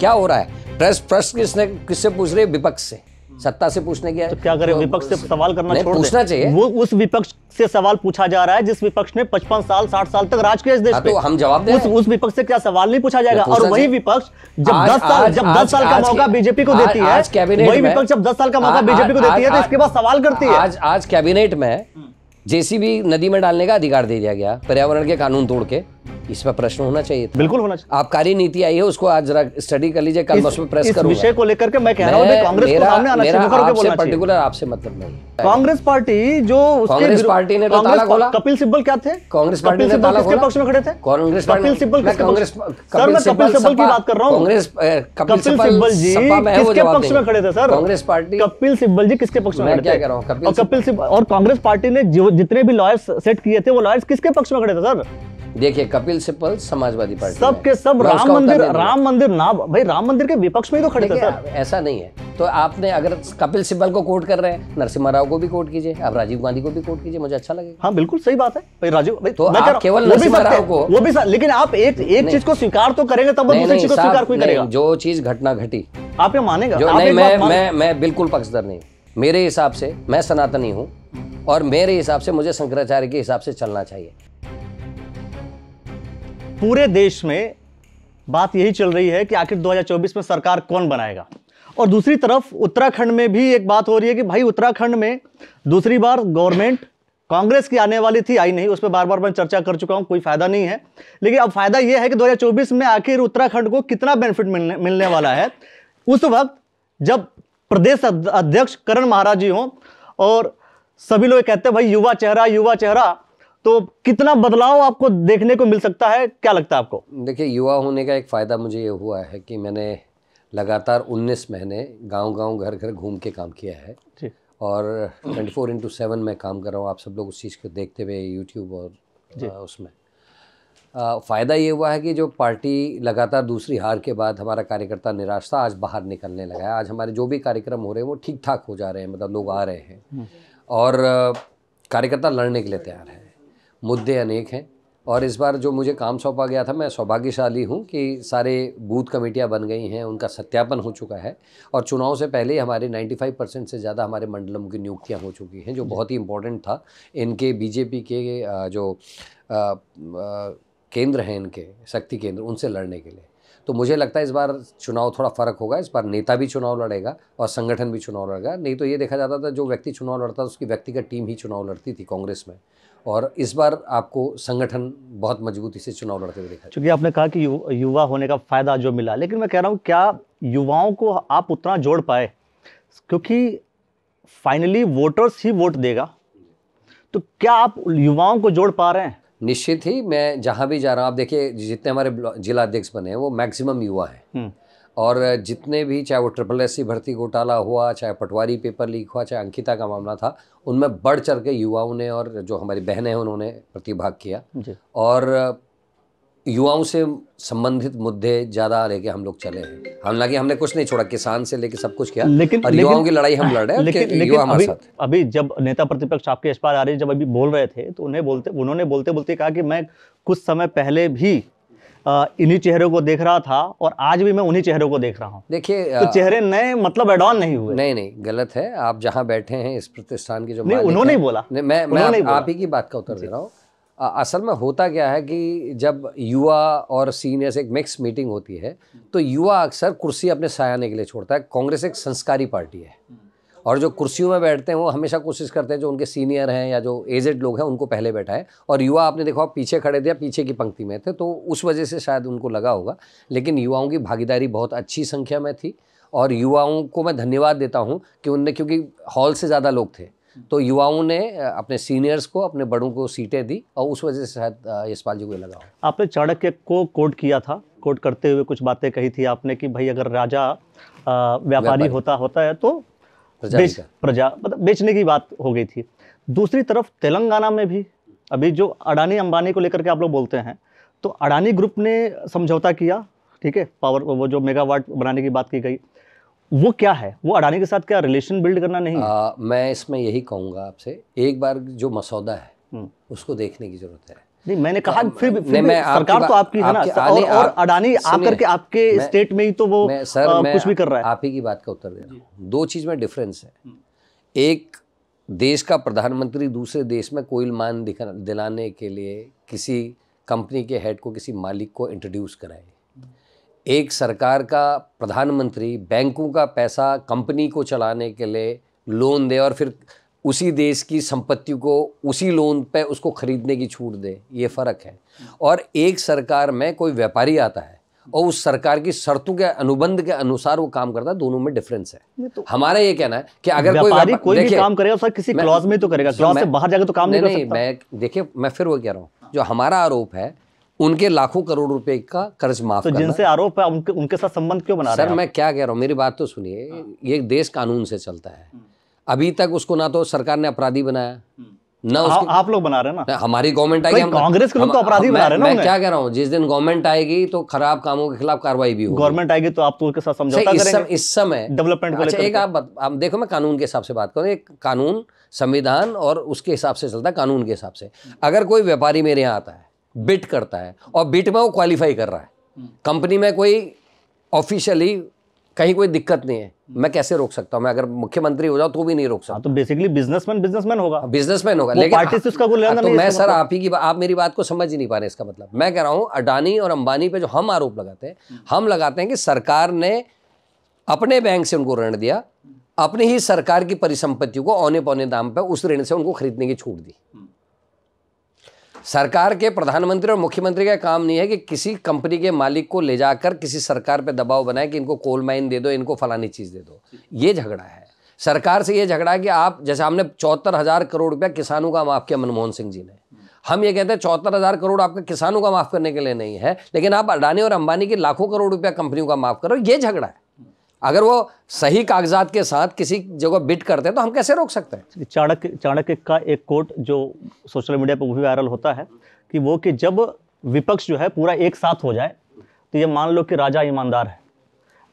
क्या हो रहा है प्रेस प्रश्न किसने किससे पूछ रहे विपक्ष से सत्ता से पूछने गया तो क्या करें तो विपक्ष से सवाल करना छोड़ पूछना चाहिए वो उस विपक्ष से सवाल पूछा जा रहा है जिस विपक्ष ने पचपन साल साठ साल तक राज किया इस देश हाँ, तो हम जवाब उस, उस विपक्ष से क्या सवाल नहीं पूछा जाएगा और वही विपक्ष जब आज, दस साल जब दस साल का मौका बीजेपी को देती है वही विपक्ष जब दस साल का मौका बीजेपी को देती है तो इसके बाद सवाल करती है आज आज कैबिनेट में हम्म। जेसीबी नदी में डालने का अधिकार दे दिया गया पर्यावरण के कानून तोड़ के इस पर प्रश्न होना चाहिए था। बिल्कुल होना चाहिए आपकारी नीति आई है उसको आज जरा स्टडी कर लीजिए कल उसमें प्रेस करूंगा विषय को लेकर के मैं कह रहा हूं कांग्रेस पर्टिकुलर आपसे मतलब नहीं कांग्रेस पार्टी जो कांग्रेस पार्टी ने तो ताला खोला कपिल सिब्बल क्या थे कांग्रेस पार्टी ने ताला खोला पक्ष में खड़े थे कांग्रेस कपिल सिब्बल कांग्रेस सर मैं कपिल सिब्बल की बात कर रहा हूँ कांग्रेस कपिल सिब्बल जी किसके पक्ष में खड़े थे सर कांग्रेस पार्टी कपिल सिब्बल जी किसके पक्ष में खड़े थे और कपिल सिब्बल और कांग्रेस पार्टी ने जितने भी लॉयर्स सेट किए थे वो लॉयर्स किसके पक्ष में खड़े थे सर देखिए कपिल सिब्बल समाजवादी पार्टी सब सब राम मंदिर राम मंदिर ना भाई राम मंदिर के विपक्ष में ही तो खड़े थे सर ऐसा नहीं है तो आपने अगर कपिल सिब्बल को कोट कर रहे हैं नरसिम्हा राव को भी कोट कीजिए आप राजीव गांधी को भी कोट कीजिए मुझे अच्छा लगेगा हाँ बिल्कुल सही बात है भाई राजीव भाई तो आप केवल नरसिम्हा राव को वो भी लेकिन आप एक एक चीज को स्वीकार तो करेंगे तब दूसरी चीज को स्वीकार कोई करेगा जो चीज घटना घटी आप ये मानेगा नहीं मैं मैं मैं बिल्कुल पक्षधर नहीं मेरे हिसाब से मैं सनातनी हूँ और मेरे हिसाब से मुझे शंकराचार्य के हिसाब से चलना चाहिए पूरे देश में बात यही चल रही है कि आखिर 2024 में सरकार कौन बनाएगा और दूसरी तरफ उत्तराखंड में भी एक बात हो रही है कि भाई उत्तराखंड में दूसरी बार गवर्नमेंट कांग्रेस की आने वाली थी आई नहीं उस पर बार बार मैं चर्चा कर चुका हूँ कोई फायदा नहीं है लेकिन अब फायदा यह है कि 2024 में आखिर उत्तराखंड को कितना बेनिफिट मिलने मिलने वाला है उस वक्त जब प्रदेश अध्यक्ष करण महाराज जी हों और सभी लोग कहते हैं भाई युवा चेहरा युवा चेहरा तो कितना बदलाव आपको देखने को मिल सकता है क्या लगता है आपको देखिए युवा होने का एक फ़ायदा मुझे ये हुआ है कि मैंने लगातार 19 महीने गांव-गांव घर-घर घूम के काम किया है और 24 फोर इंटू सेवन में काम कर रहा हूँ आप सब लोग उस चीज़ को देखते हुए यूट्यूब और आ, उसमें फ़ायदा ये हुआ है कि जो पार्टी लगातार दूसरी हार के बाद हमारा कार्यकर्ता निराश था आज बाहर निकलने लगा है आज हमारे जो भी कार्यक्रम हो रहे हैं वो ठीक ठाक हो जा रहे हैं मतलब लोग आ रहे हैं हम्म। और कार्यकर्ता लड़ने के लिए तैयार है मुद्दे अनेक हैं और इस बार जो मुझे काम सौंपा गया था मैं सौभाग्यशाली हूँ कि सारे बूथ कमेटियाँ बन गई हैं उनका सत्यापन हो चुका है और चुनाव से पहले हमारे 95 परसेंट से ज़्यादा हमारे मंडलम की नियुक्तियाँ हो चुकी हैं जो बहुत ही इम्पोर्टेंट था इनके बीजेपी के जो केंद्र हैं इनके शक्ति केंद्र उनसे लड़ने के लिए तो मुझे लगता है इस बार चुनाव थोड़ा फ़र्क होगा इस बार नेता भी चुनाव लड़ेगा और संगठन भी चुनाव लड़ेगा नहीं तो ये देखा जाता था जो व्यक्ति चुनाव लड़ता था उसकी व्यक्तिगत टीम ही चुनाव लड़ती थी कांग्रेस में और इस बार आपको संगठन बहुत मजबूती से चुनाव लड़ते हुए देखा चूंकि आपने कहा कि युवा होने का फ़ायदा जो मिला लेकिन मैं कह रहा हूँ क्या युवाओं को आप उतना जोड़ पाए क्योंकि फाइनली वोटर्स ही वोट देगा तो क्या आप युवाओं को जोड़ पा रहे हैं निश्चित ही मैं जहाँ भी जा रहा हूँ आप देखिए जितने हमारे जिलाध्यक्ष बने हैं वो मैक्सिमम युवा हैं हम्म। और जितने भी चाहे वो ट्रिपल एस सी भर्ती घोटाला हुआ चाहे पटवारी पेपर लीक हुआ चाहे अंकिता का मामला था उनमें बढ़ चढ़ के युवाओं ने और जो हमारी बहनें हैं उन्होंने प्रतिभाग किया और युवाओं से संबंधित मुद्दे ज्यादा लेके हम लोग चले हैं हालांकि हमने कुछ नहीं छोड़ा किसान से लेके सब कुछ किया लेकिन और युवाओं की लड़ाई हम लड़ रहे हैं लेकिन, लेकिन अभी, अभी जब नेता प्रतिपक्ष आपके इस पार आ रहे जब अभी बोल रहे थे तो उन्हें बोलते उन्होंने बोलते बोलते कहा कि मैं कुछ समय पहले भी इन्हीं चेहरों को देख रहा था और आज भी मैं उन्हीं चेहरों को देख रहा हूँ देखिए तो चेहरे नए मतलब एडॉन नहीं हुए नहीं नहीं गलत है आप जहाँ बैठे हैं इस प्रतिष्ठान के जो नहीं उन्होंने बोला मैं मैं आप ही की बात का उत्तर दे रहा हूँ असल में होता क्या है कि जब युवा और सीनियर्स एक मिक्स मीटिंग होती है तो युवा अक्सर कुर्सी अपने सयाने के लिए छोड़ता है कांग्रेस एक संस्कारी पार्टी है और जो कुर्सियों में बैठते हैं वो हमेशा कोशिश करते हैं जो उनके सीनियर हैं या जो एजेड लोग हैं उनको पहले बैठा है और युवा आपने देखो आप पीछे खड़े थे या पीछे की पंक्ति में थे तो उस वजह से शायद उनको लगा होगा लेकिन युवाओं की भागीदारी बहुत अच्छी संख्या में थी और युवाओं को मैं धन्यवाद देता हूँ कि उनने क्योंकि हॉल से ज़्यादा लोग थे तो युवाओं ने अपने सीनियर्स को अपने बड़ों को सीटें दी और उस वजह से शायद यशपाल जी को लगा आपने चाणक्य को कोट किया था कोट करते हुए कुछ बातें कही थी आपने कि भाई अगर राजा व्यापारी होता होता है तो बेच, प्रजा मतलब बेचने की बात हो गई थी दूसरी तरफ तेलंगाना में भी अभी जो अडानी अंबानी को लेकर के आप लोग बोलते हैं तो अडानी ग्रुप ने समझौता किया ठीक है पावर वो जो मेगावाट बनाने की बात की गई वो क्या है वो अडानी के साथ क्या रिलेशन बिल्ड करना नहीं आ, मैं इसमें यही कहूंगा आपसे एक बार जो मसौदा है हम्म। उसको देखने की जरूरत है नहीं मैंने कहा तो, फिर, फिर मैं सरकार तो आपकी है ना तो और, और अडानी आकर के आपके स्टेट में ही तो वो सर आ, कुछ भी कर रहा है आप ही की बात का उत्तर दे रहा हूँ दो चीज़ में डिफरेंस है हम्म। एक देश का प्रधानमंत्री दूसरे देश में कोई मान दिलाने के लिए किसी कंपनी के हेड को किसी मालिक को इंट्रोड्यूस कराए एक सरकार का प्रधानमंत्री बैंकों का पैसा कंपनी को चलाने के लिए लोन दे और फिर उसी देश की संपत्ति को उसी लोन पे उसको खरीदने की छूट दे ये फ़र्क है और एक सरकार में कोई व्यापारी आता है और उस सरकार की शर्तों के अनुबंध के अनुसार वो काम करता है दोनों में डिफरेंस है तो हमारा ये कहना है कि अगर कोई व्यापारी कोई भी काम करेगा सर किसी क्लॉज में तो करेगा क्लॉज से बाहर जाकर तो काम नहीं, नहीं, नहीं मैं देखिए मैं फिर वो कह रहा हूँ जो हमारा आरोप है उनके लाखों करोड़ रुपए का कर्ज माफ तो जिनसे आरोप है उनके उनके साथ संबंध क्यों बना सर मैं क्या कह रहा हूँ मेरी बात तो सुनिए ये देश कानून से चलता है अभी तक उसको ना तो सरकार ने अपराधी बनाया हम्म। ना आ, हाँ, आप लोग बना रहे ना हमारी गवर्नमेंट आएगी कांग्रेस के लोग तो अपराधी बना रहे ना मैं क्या कह रहा हूँ जिस दिन गवर्नमेंट आएगी तो खराब कामों के खिलाफ कार्रवाई भी होगी गवर्नमेंट आएगी तो आप तो उसके साथ समझौता इस, समय डेवलपमेंट अच्छा एक आप, आप देखो मैं कानून के हिसाब से बात करूँ एक कानून संविधान और उसके हिसाब से चलता है कानून के हिसाब से अगर कोई व्यापारी मेरे यहाँ आता है बिट करता है और बिट में वो क्वालिफाई कर रहा है कंपनी हम्म। में कोई ऑफिशियली कहीं कोई दिक्कत नहीं है हम्म। मैं कैसे रोक सकता हूं मैं अगर मुख्यमंत्री हो जाऊं तो भी नहीं रोक हाँ, सकता तो बेसिकली बिजनेसमैन बिजनेसमैन होगा बिजनेसमैन हाँ, होगा लेकिन आर्टिस्ट उसका कोई हाँ, तो मैं सर आप ही की आप मेरी बात को समझ ही नहीं पा रहे इसका मतलब मैं कह रहा हूं अडानी और अंबानी पे जो हम आरोप लगाते हैं हम्म। हम लगाते हैं कि सरकार ने अपने बैंक से उनको ऋण दिया अपनी ही सरकार की परिसंपत्तियों को औने पौने दाम पर उस ऋण से उनको खरीदने की छूट दी सरकार के प्रधानमंत्री और मुख्यमंत्री का काम नहीं है कि किसी कंपनी के मालिक को ले जाकर किसी सरकार पे दबाव बनाए कि इनको कोल माइन दे दो इनको फलानी चीज़ दे दो ये झगड़ा है सरकार से ये झगड़ा है कि आप जैसे हमने चौहत्तर हज़ार करोड़ रुपया किसानों का माफ़ किया मनमोहन सिंह जी ने हम ये कहते हैं चौहत्तर हज़ार करोड़ आपके किसानों का माफ़ करने के लिए नहीं है लेकिन आप अडानी और अंबानी के लाखों करोड़ रुपया कंपनियों का माफ़ करो ये झगड़ा है अगर वो सही कागजात के साथ किसी जगह बिट करते हैं तो हम कैसे रोक सकते हैं चाणक्य चाणक्य का एक कोट जो सोशल मीडिया पर वो भी वायरल होता है कि वो कि जब विपक्ष जो है पूरा एक साथ हो जाए तो ये मान लो कि राजा ईमानदार है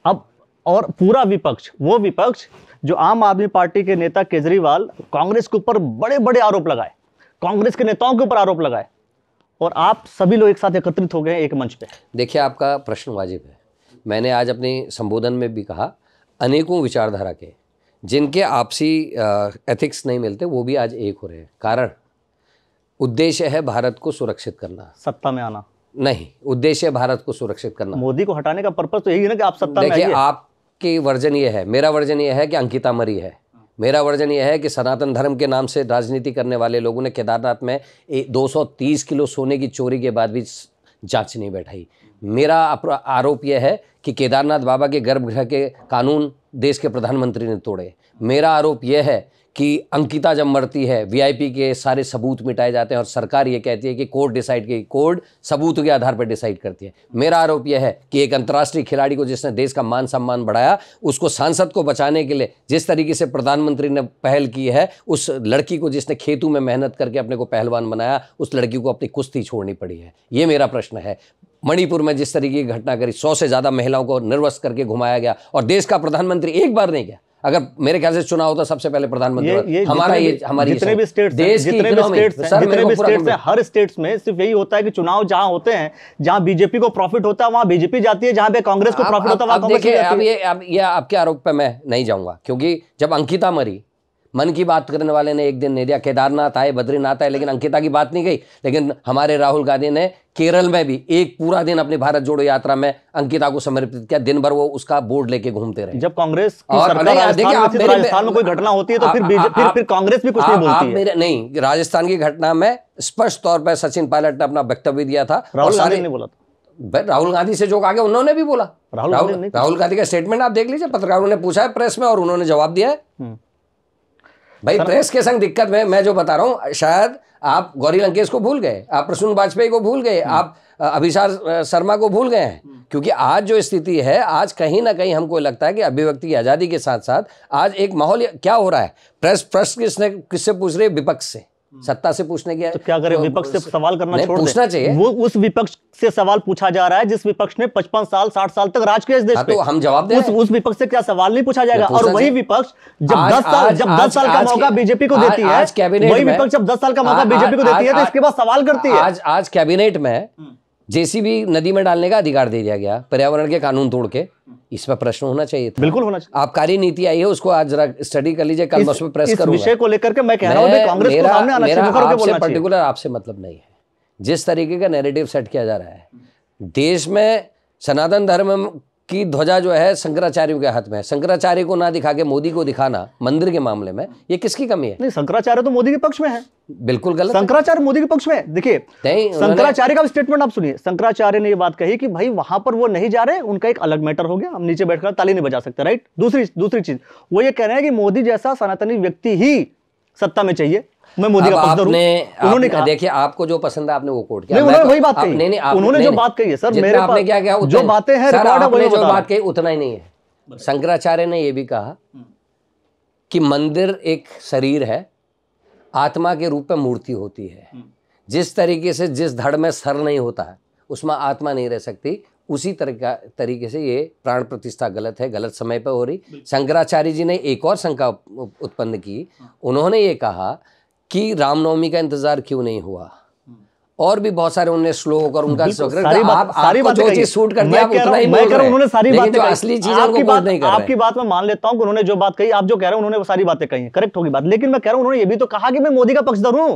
अब और पूरा विपक्ष वो विपक्ष जो आम आदमी पार्टी के नेता केजरीवाल कांग्रेस के ऊपर बड़े बड़े आरोप लगाए कांग्रेस के नेताओं के ऊपर आरोप लगाए और आप सभी लोग एक साथ एकत्रित हो गए एक मंच पे देखिए आपका प्रश्न वाजिब है मैंने आज अपने संबोधन में भी कहा अनेकों विचारधारा के जिनके आपसी एथिक्स नहीं मिलते वो भी आज एक हो रहे हैं कारण उद्देश्य है भारत को सुरक्षित करना सत्ता में आना नहीं उद्देश्य भारत को सुरक्षित करना मोदी को हटाने का पर्पज तो यही है ना कि आप सत्ता में आइए आपके वर्जन ये है मेरा वर्जन ये है कि अंकिता मरी है मेरा वर्जन यह है कि सनातन धर्म के नाम से राजनीति करने वाले लोगों ने केदारनाथ में 230 किलो सोने की चोरी के बाद भी जांच नहीं बैठाई मेरा आरोप यह है कि केदारनाथ बाबा के गर्भगृह के कानून देश के प्रधानमंत्री ने तोड़े मेरा आरोप यह है कि अंकिता जब मरती है वीआईपी के सारे सबूत मिटाए जाते हैं और सरकार ये कहती है कि कोर्ट डिसाइड की कोर्ट सबूतों के आधार पर डिसाइड करती है मेरा आरोप यह है कि एक अंतर्राष्ट्रीय खिलाड़ी को जिसने देश का मान सम्मान बढ़ाया उसको सांसद को बचाने के लिए जिस तरीके से प्रधानमंत्री ने पहल की है उस लड़की को जिसने खेतों में मेहनत करके अपने को पहलवान बनाया उस लड़की को अपनी कुश्ती छोड़नी पड़ी है ये मेरा प्रश्न है मणिपुर में जिस तरीके की घटना करी सौ से ज़्यादा महिलाओं को निर्वस्त करके घुमाया गया और देश का प्रधानमंत्री एक बार नहीं गया अगर मेरे ख्याल से चुनाव होता तो सबसे पहले प्रधानमंत्री हमारा ये हमारी जितने भी स्टेट देश जितने भी स्टेट्स हैं जितने भी स्टेट्स हैं हर स्टेट्स में सिर्फ यही होता है कि चुनाव जहां होते हैं जहां बीजेपी को प्रॉफिट होता है वहां बीजेपी जाती है जहां पे कांग्रेस को प्रॉफिट होता है वहां कांग्रेस अब ये अब ये आपके आरोप पे मैं नहीं जाऊंगा क्योंकि जब अंकिता मरी मन की बात करने वाले ने एक दिन नहीं दिया केदारनाथ आए बद्रीनाथ आए लेकिन अंकिता की बात नहीं गई लेकिन हमारे राहुल गांधी ने केरल में भी एक पूरा दिन अपनी भारत जोड़ो यात्रा में अंकिता को समर्पित किया दिन भर वो उसका बोर्ड लेके घूमते रहे जब कांग्रेस और घटना होती है तो फिर कांग्रेस भी कुछ नहीं नहीं राजस्थान की घटना में स्पष्ट तौर पर सचिन पायलट ने अपना वक्तव्य दिया था राहुल गांधी ने बोला राहुल गांधी से जो कहा गया उन्होंने भी बोला राहुल राहुल गांधी का स्टेटमेंट आप देख लीजिए पत्रकारों ने पूछा है प्रेस में और उन्होंने जवाब दिया है हम्म। भाई प्रेस के संग दिक्कत में मैं जो बता रहा हूँ शायद आप गौरी लंकेश को भूल गए आप प्रसून वाजपेयी को भूल गए हम्म। आप अभिषार शर्मा को भूल गए हैं हम्म। क्योंकि आज जो स्थिति है आज कहीं ना कहीं हमको लगता है कि अभिव्यक्ति की आज़ादी के साथ साथ आज एक माहौल क्या हो रहा है प्रेस प्रश्न किसने किससे पूछ रहे विपक्ष से हम्म। सत्ता से पूछने की तो क्या करें तो विपक्ष से सवाल करना छोड़ पूछना चाहिए वो उस विपक्ष से सवाल पूछा जा रहा है जिस विपक्ष ने पचपन साल साठ साल तक राज किया इस देश हाँ, तो हम जवाब दे उस, उस विपक्ष से क्या सवाल नहीं पूछा जाएगा और वही विपक्ष जब दस साल जब दस साल का मौका बीजेपी को देती है वही विपक्ष जब दस साल का मौका बीजेपी को देती है तो इसके बाद सवाल करती है आज आज कैबिनेट में हम्म। जेसीबी नदी में डालने का अधिकार दे दिया गया पर्यावरण के कानून तोड़ के इस पर प्रश्न होना चाहिए था। बिल्कुल होना चाहिए आप कार्य नीति आई है उसको आज जरा स्टडी कर लीजिए कल मैं प्रेस इस विषय को लेकर के मैं कह रहा कांग्रेस को सामने आना आपसे पर्टिकुलर आपसे मतलब नहीं है जिस तरीके का नैरेटिव सेट किया जा रहा है देश में सनातन धर्म कि ध्वजा जो है शंकराचार्य के हाथ में है शंकराचार्य को ना दिखा के मोदी को दिखाना मंदिर के मामले में ये किसकी कमी है नहीं शंकराचार्य तो मोदी के पक्ष में है बिल्कुल गलत शंकराचार्य मोदी के पक्ष में देखिए शंकराचार्य का स्टेटमेंट आप सुनिए शंकराचार्य ने ये बात कही कि भाई वहां पर वो नहीं जा रहे उनका एक अलग मैटर हो गया हम नीचे बैठकर ताली नहीं बजा सकते राइट दूसरी दूसरी चीज वो ये कह रहे हैं कि मोदी जैसा सनातनी व्यक्ति ही सत्ता में चाहिए मैं मोदी का पक्षधर उन्होंने कहा देखिए आपको जो पसंद है आपने वो कोट किया उन्होंने तो- वही बात कही नहीं उन्होंने जो बात कही है सर मेरे आपने क्या क्या जो बातें हैं जो बात कही उतना ही नहीं है शंकराचार्य ने ये भी कहा हम्म। कि मंदिर एक शरीर है आत्मा के रूप में मूर्ति होती है हम्म। जिस तरीके से जिस धड़ में सर नहीं होता है उसमें आत्मा नहीं रह सकती उसी तरीका तरीके से ये प्राण प्रतिष्ठा गलत है गलत समय पर हो रही शंकराचार्य जी ने एक और शंका उत्पन्न की हाँ। उन्होंने ये कहा कि रामनवमी का इंतजार क्यों नहीं हुआ और भी बहुत सारे उन्होंने श्लोक और उनका सारी बात, आप, सारी बात जो चीज सूट करती है आप उतना ही बोल रहे उन्होंने सारी बातें असली चीज आपकी बात नहीं कर आपकी बात मैं मान लेता हूं कि उन्होंने जो बात कही आप जो कह रहे हैं उन्होंने वो सारी बातें कही करेक्ट होगी बात लेकिन मैं कह रहा हूं उन्होंने ये भी तो कहा कि मैं मोदी का पक्षधर हूं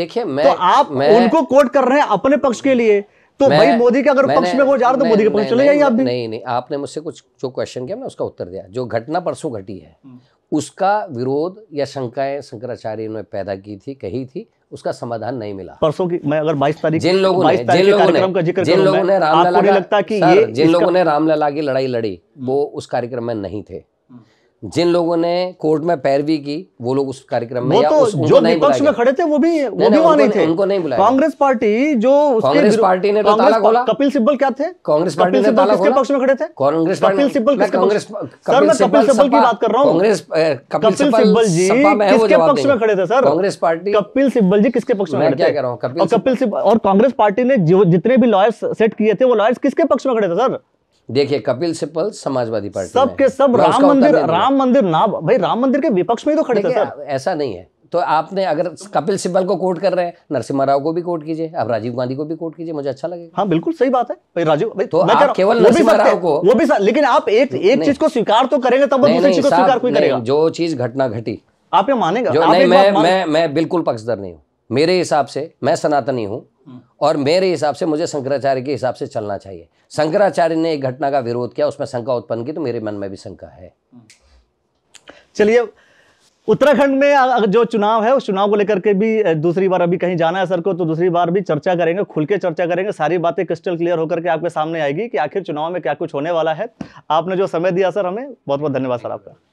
देखिए तो मैं आप उनको कोट कर रहे हैं अपने पक्ष के लिए तो भाई मोदी के अगर पक्ष में वो जा रहा तो मोदी के पक्ष चले जाइए आप भी नहीं नहीं आपने मुझसे कुछ जो क्वेश्चन किया ना उसका उत्तर दिया जो घटना परसों घटी है हम्म। उसका विरोध या शंकाएं शंकराचार्य ने पैदा की थी कही थी उसका समाधान नहीं मिला परसों की मैं अगर 22 तारीख जिन लोगों ने जिन लोगों ने जिन लोगों ने रामलला लगता कि ये जिन लोगों ने रामलला की लड़ाई लड़ी वो उस कार्यक्रम में नहीं थे जिन लोगों ने कोर्ट में पैरवी की वो लोग उस कार्यक्रम में वो तो उस, जो विपक्ष में खड़े थे वो भी वो भी वहां नहीं थे उनको नहीं बुलाया कांग्रेस पार्टी जो कांग्रेस पार्टी ने तो ताला खोला कपिल सिब्बल क्या थे कांग्रेस पार्टी ने ताला खोला पक्ष में खड़े थे कांग्रेस कपिल सिब्बल कांग्रेस सर मैं कपिल सिब्बल की बात कर रहा हूँ कांग्रेस कपिल सिब्बल जी किसके पक्ष में खड़े थे सर कांग्रेस पार्टी कपिल सिब्बल जी किसके पक्ष में खड़े थे कह रहा हूँ कपिल सिब्बल और कांग्रेस पार्टी ने जितने भी लॉयर्स सेट किए थे वो लॉयर्स किसके पक्ष में खड़े थे सर देखिए कपिल सिब्बल समाजवादी पार्टी सब के सब राम मंदिर राम मंदिर ना भाई राम मंदिर के विपक्ष में ही तो खड़े थे ऐसा नहीं है तो आपने अगर कपिल सिब्बल को कोट कर रहे हैं नरसिम्हा राव को भी कोट कीजिए आप राजीव गांधी को भी कोट कीजिए मुझे अच्छा लगेगा हाँ बिल्कुल सही बात है भाई राजीव भाई तो आप केवल नरसिम्हा राव को वो भी लेकिन आप एक एक चीज को स्वीकार तो करेंगे तब दूसरी चीज को स्वीकार कोई करेगा जो चीज घटना घटी आप ये मानेगा मैं मैं मैं बिल्कुल पक्षधर नहीं हूँ मेरे हिसाब से मैं सनातनी हूँ और मेरे हिसाब से मुझे शंकराचार्य के हिसाब से चलना चाहिए शंकराचार्य ने एक घटना का विरोध किया उसमें शंका उत्पन्न की तो मेरे मन में भी शंका है चलिए उत्तराखंड में जो चुनाव है उस चुनाव को लेकर के भी दूसरी बार अभी कहीं जाना है सर को तो दूसरी बार भी चर्चा करेंगे खुल के चर्चा करेंगे सारी बातें क्रिस्टल क्लियर होकर के आपके सामने आएगी कि आखिर चुनाव में क्या कुछ होने वाला है आपने जो समय दिया सर हमें बहुत बहुत धन्यवाद सर आपका